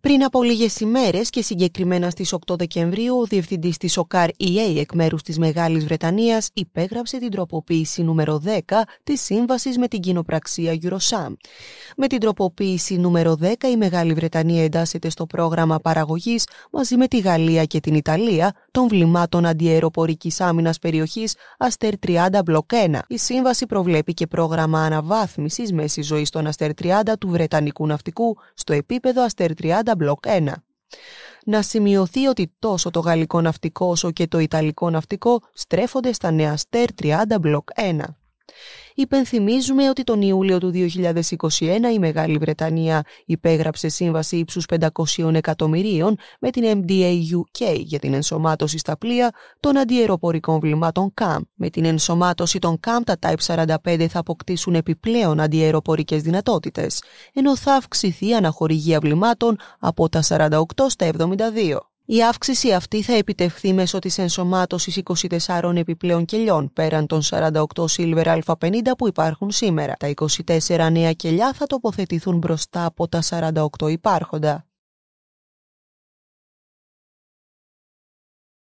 Πριν από λίγες ημέρες και συγκεκριμένα στις 8 Δεκεμβρίου, ο διευθυντής της ΟΚΑΡ EA εκ μέρους της Μεγάλης Βρετανίας υπέγραψε την τροποποίηση νούμερο 10 της σύμβασης με την κοινοπραξία Eurosam. Με την τροποποίηση νούμερο 10, η Μεγάλη Βρετανία εντάσσεται στο πρόγραμμα παραγωγής μαζί με τη Γαλλία και την Ιταλία, των βλημάτων αντιεροπορική άμυνας περιοχής Αστέρ 30 Μπλοκ 1. Η σύμβαση προβλέπει και πρόγραμμα αναβάθμισης μέσης ζωής των Αστέρ 30 του Βρετανικού Ναυτικού στο επίπεδο Αστέρ 30 Μπλοκ 1. Να σημειωθεί ότι τόσο το γαλλικό ναυτικό όσο και το ιταλικό ναυτικό στρέφονται στα νέα Αστέρ 30 Μπλοκ 1 υπενθυμίζουμε ότι τον Ιούλιο του 2021 η Μεγάλη Βρετανία υπέγραψε σύμβαση ύψους 500 εκατομμυρίων με την MDA UK για την ενσωμάτωση στα πλοία των αντιεροπορικών βλημάτων CAM. Με την ενσωμάτωση των CAM, τα Type 45 θα αποκτήσουν επιπλέον αντιεροπορικές δυνατότητες, ενώ θα αυξηθεί η αναχορηγία βλημάτων από τα 48 στα 72. Η αύξηση αυτή θα επιτευχθεί μέσω της ενσωμάτωσης 24 επιπλέον κελιών πέραν των 48 Silver Α50 που υπάρχουν σήμερα. Τα 24 νέα κελιά θα τοποθετηθούν μπροστά από τα 48 υπάρχοντα.